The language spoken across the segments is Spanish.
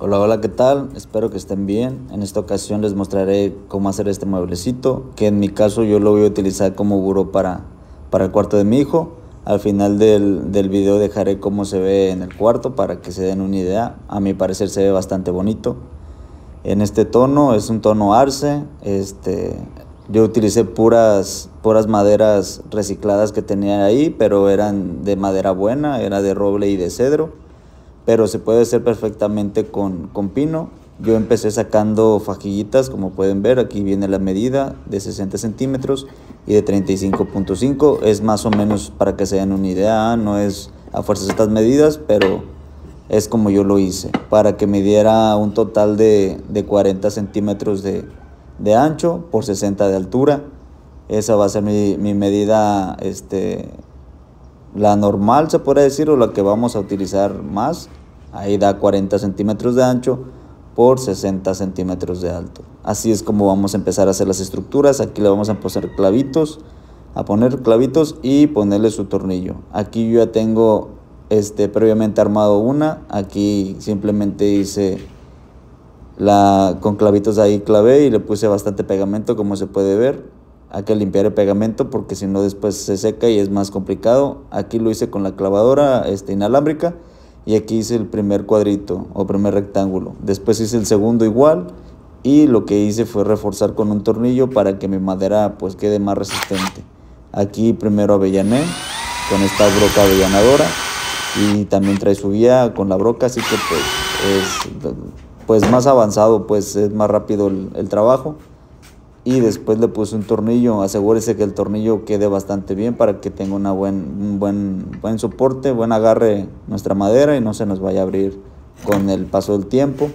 Hola, hola, ¿qué tal? Espero que estén bien. En esta ocasión les mostraré cómo hacer este mueblecito, que en mi caso yo lo voy a utilizar como buro para, el cuarto de mi hijo. Al final del, del video dejaré cómo se ve en el cuarto para que se den una idea. A mi parecer se ve bastante bonito. En este tono es un tono arce. Este, yo utilicé puras, puras maderas recicladas que tenía ahí, pero eran de madera buena, era de roble y de cedro pero se puede hacer perfectamente con, con pino. Yo empecé sacando fajillitas, como pueden ver, aquí viene la medida de 60 centímetros y de 35.5. Es más o menos para que se den una idea, no es a fuerzas estas medidas, pero es como yo lo hice, para que me diera un total de, de 40 centímetros de, de, ancho por 60 de altura. Esa va a ser mi, mi medida, este, la normal se podría decir, o la que vamos a utilizar más Ahí da 40 centímetros de ancho por 60 centímetros de alto. Así es como vamos a empezar a hacer las estructuras. Aquí le vamos a poner clavitos, a poner clavitos y ponerle su tornillo. Aquí yo ya tengo este, previamente armado una. Aquí simplemente hice la, con clavitos ahí clavé y le puse bastante pegamento como se puede ver. Hay que limpiar el pegamento porque si no después se seca y es más complicado. Aquí lo hice con la clavadora este, inalámbrica y aquí hice el primer cuadrito o primer rectángulo. Después hice el segundo igual y lo que hice fue reforzar con un tornillo para que mi madera pues quede más resistente. Aquí primero avellané con esta broca avellanadora y también trae su guía con la broca, así que pues es pues más avanzado, pues es más rápido el, el trabajo y después le puse un tornillo. Asegúrese que el tornillo quede bastante bien para que tenga una buen, un buen, buen soporte, buen agarre nuestra madera y no se nos vaya a abrir con el paso del tiempo.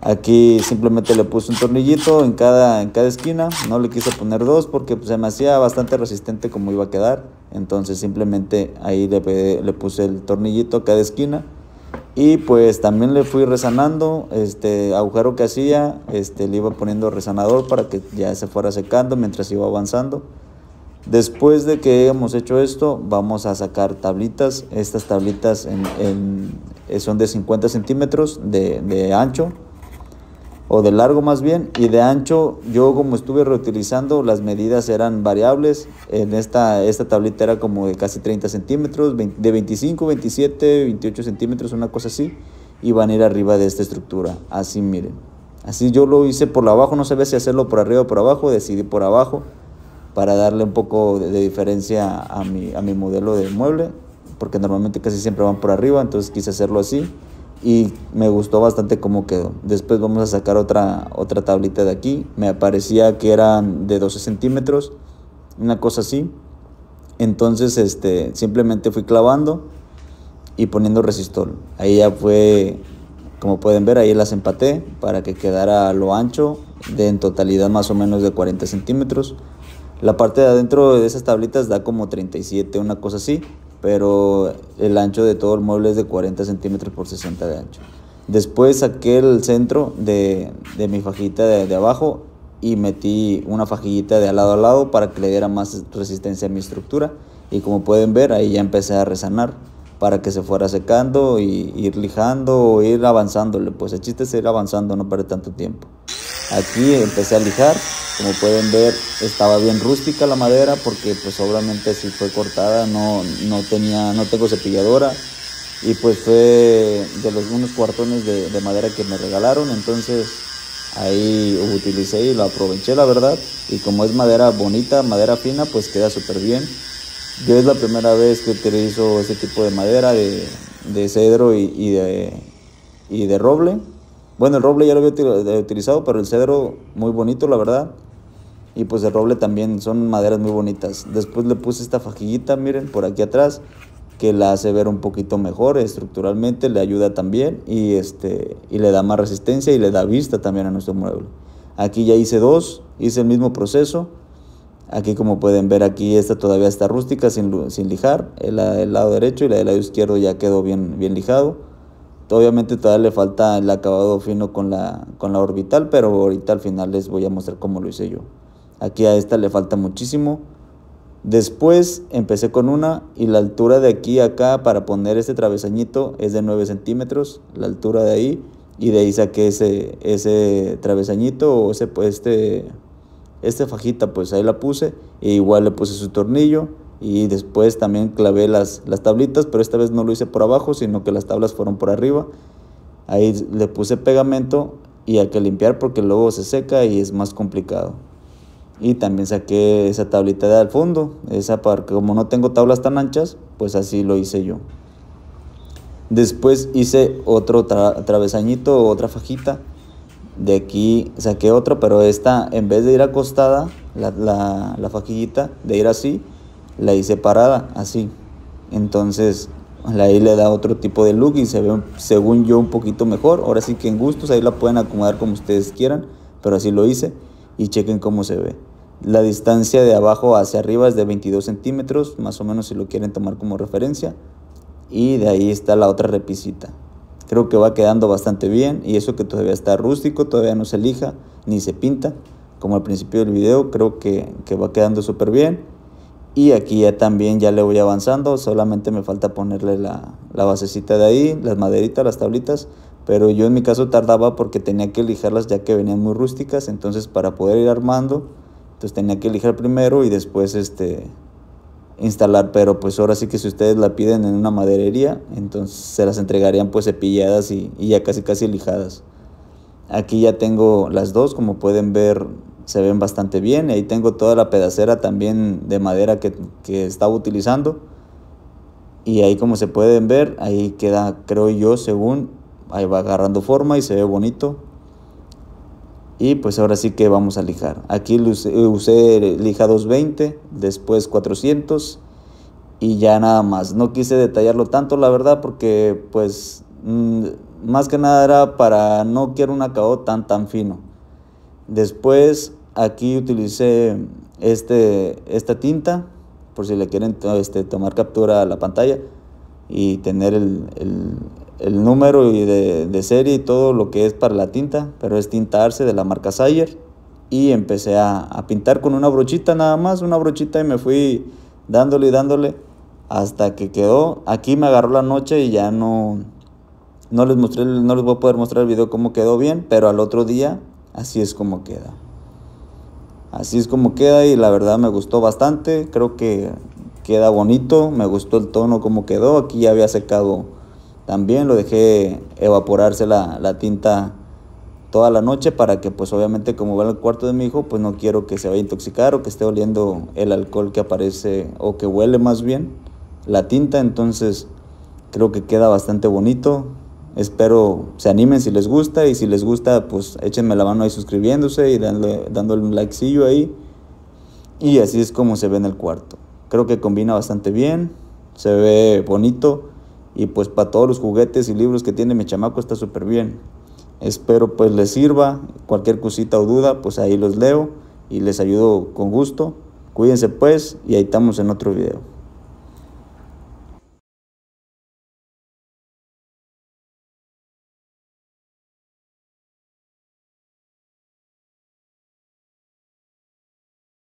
Aquí simplemente le puse un tornillito en cada, en cada esquina, no le quise poner dos porque pues, se me hacía bastante resistente como iba a quedar, entonces simplemente ahí le, le puse el tornillito a cada esquina y pues también le fui resanando, este agujero que hacía, este, le iba poniendo resanador para que ya se fuera secando mientras iba avanzando. Después de que hemos hecho esto, vamos a sacar tablitas. Estas tablitas son de 50 centímetros de ancho o de largo más bien, y de ancho, yo como estuve reutilizando, las medidas eran variables. En esta, esta tablita era como de casi 30 centímetros, de 25, 27, 28 centímetros, una cosa así, y van a ir arriba de esta estructura. Así miren. Así yo lo hice por abajo, no sabía si hacerlo por arriba o por abajo, decidí por abajo para darle un poco de, de diferencia a mi, a mi modelo de mueble, porque normalmente casi siempre van por arriba, entonces quise hacerlo así y me gustó bastante cómo quedó. Después vamos a sacar otra, otra tablita de aquí. Me aparecía que eran de 12 centímetros, una cosa así. Entonces este, simplemente fui clavando y poniendo resistol. Ahí ya fue, como pueden ver, ahí las empaté para que quedara lo ancho, de en totalidad más o menos de 40 centímetros. La parte de adentro de esas tablitas da como 37, una cosa así pero el ancho de todo el mueble es de 40 centímetros por 60 de ancho. Después saqué el centro de, mi fajita de, abajo y metí una fajita de al lado a lado para que le diera más resistencia a mi estructura. Y como pueden ver, ahí ya empecé a resanar para que se fuera secando y ir lijando o ir avanzándole. Pues el chiste es ir avanzando, no perder tanto tiempo. Aquí empecé a lijar como pueden ver, estaba bien rústica la madera porque pues obviamente si fue cortada, no, no, tenía, no tengo cepilladora y pues fue de los unos cuartones de, madera que me regalaron, entonces ahí utilicé y lo aproveché la verdad y como es madera bonita, madera fina, pues queda súper bien. Yo es la primera vez que utilizo ese tipo de madera de, de cedro y, y, de, y de roble. Bueno, el roble ya lo había utilizado, pero el cedro muy bonito, la verdad. Y pues el roble también son maderas muy bonitas. Después le puse esta fajillita, miren, por aquí atrás, que la hace ver un poquito mejor estructuralmente, le ayuda también y, este, y le da más resistencia y le da vista también a nuestro mueble. Aquí ya hice dos, hice el mismo proceso. Aquí como pueden ver, aquí esta todavía está rústica sin, lijar, el, lado derecho y la lado izquierdo ya quedó bien, bien lijado. Obviamente todavía le falta el acabado fino con la, con la orbital, pero ahorita al final les voy a mostrar cómo lo hice yo. Aquí a esta le falta muchísimo. Después empecé con una y la altura de aquí a acá para poner este travesañito es de 9 centímetros, la altura de ahí. Y de ahí saqué ese, ese travesañito o ese, este, este fajita, pues ahí la puse. E igual le puse su tornillo y después también clavé las, las tablitas, pero esta vez no lo hice por abajo, sino que las tablas fueron por arriba. Ahí le puse pegamento y hay que limpiar porque luego se seca y es más complicado y también saqué esa tablita de al fondo, esa para como no tengo tablas tan anchas, pues así lo hice yo. Después hice otro travesañito, otra fajita. De aquí saqué otra, pero esta en vez de ir acostada, la, la, de ir así, la hice parada, así. Entonces ahí le da otro tipo de look y se ve, según yo, un poquito mejor. Ahora sí que en gustos, ahí la pueden acomodar como ustedes quieran, pero así lo hice y chequen cómo se ve. La distancia de abajo hacia arriba es de 22 centímetros, más o menos si lo quieren tomar como referencia. Y de ahí está la otra repisita. Creo que va quedando bastante bien y eso que todavía está rústico, todavía no se lija ni se pinta. Como al principio del video, creo que, va quedando súper bien. Y aquí ya también ya le voy avanzando, solamente me falta ponerle la, la basecita de ahí, las maderitas, las tablitas pero yo en mi caso tardaba porque tenía que lijarlas ya que venían muy rústicas, entonces para poder ir armando entonces tenía que lijar primero y después este, instalar. Pero pues ahora sí que si ustedes la piden en una maderería, entonces se las entregarían pues cepilladas y, ya casi casi lijadas. Aquí ya tengo las dos, como pueden ver se ven bastante bien. ahí tengo toda la pedacera también de madera que, que estaba utilizando. Y ahí como se pueden ver, ahí queda, creo yo, según, ahí va agarrando forma y se ve bonito y pues ahora sí que vamos a lijar. Aquí eh, usé lija 220, después 400 y ya nada más. No quise detallarlo tanto la verdad porque pues mm, más que nada era para no quiero un acabado tan tan fino. Después aquí utilicé este, esta tinta por si le quieren este, tomar captura a la pantalla y tener el el número y de, serie y todo lo que es para la tinta, pero es tinta de la marca Sayer. Y empecé a, pintar con una brochita nada más, una brochita y me fui dándole y dándole hasta que quedó. Aquí me agarró la noche y ya no, no, les, mostré, no les voy a poder mostrar el video cómo quedó bien, pero al otro día así es como queda. Así es como queda y la verdad me gustó bastante, creo que queda bonito, me gustó el tono como quedó, aquí ya había secado también lo dejé evaporarse la, tinta toda la noche para que pues obviamente como va el cuarto de mi hijo pues no quiero que se vaya a intoxicar o que esté oliendo el alcohol que aparece o que huele más bien la tinta entonces creo que queda bastante bonito espero se animen si les gusta y si les gusta pues échenme la mano ahí suscribiéndose y dándole, dándole un likecillo ahí y así es como se ve en el cuarto creo que combina bastante bien se ve bonito y pues para todos los juguetes y libros que tiene mi chamaco está súper bien. Espero pues les sirva, cualquier cosita o duda, pues ahí los leo y les ayudo con gusto. Cuídense pues y ahí estamos en otro video.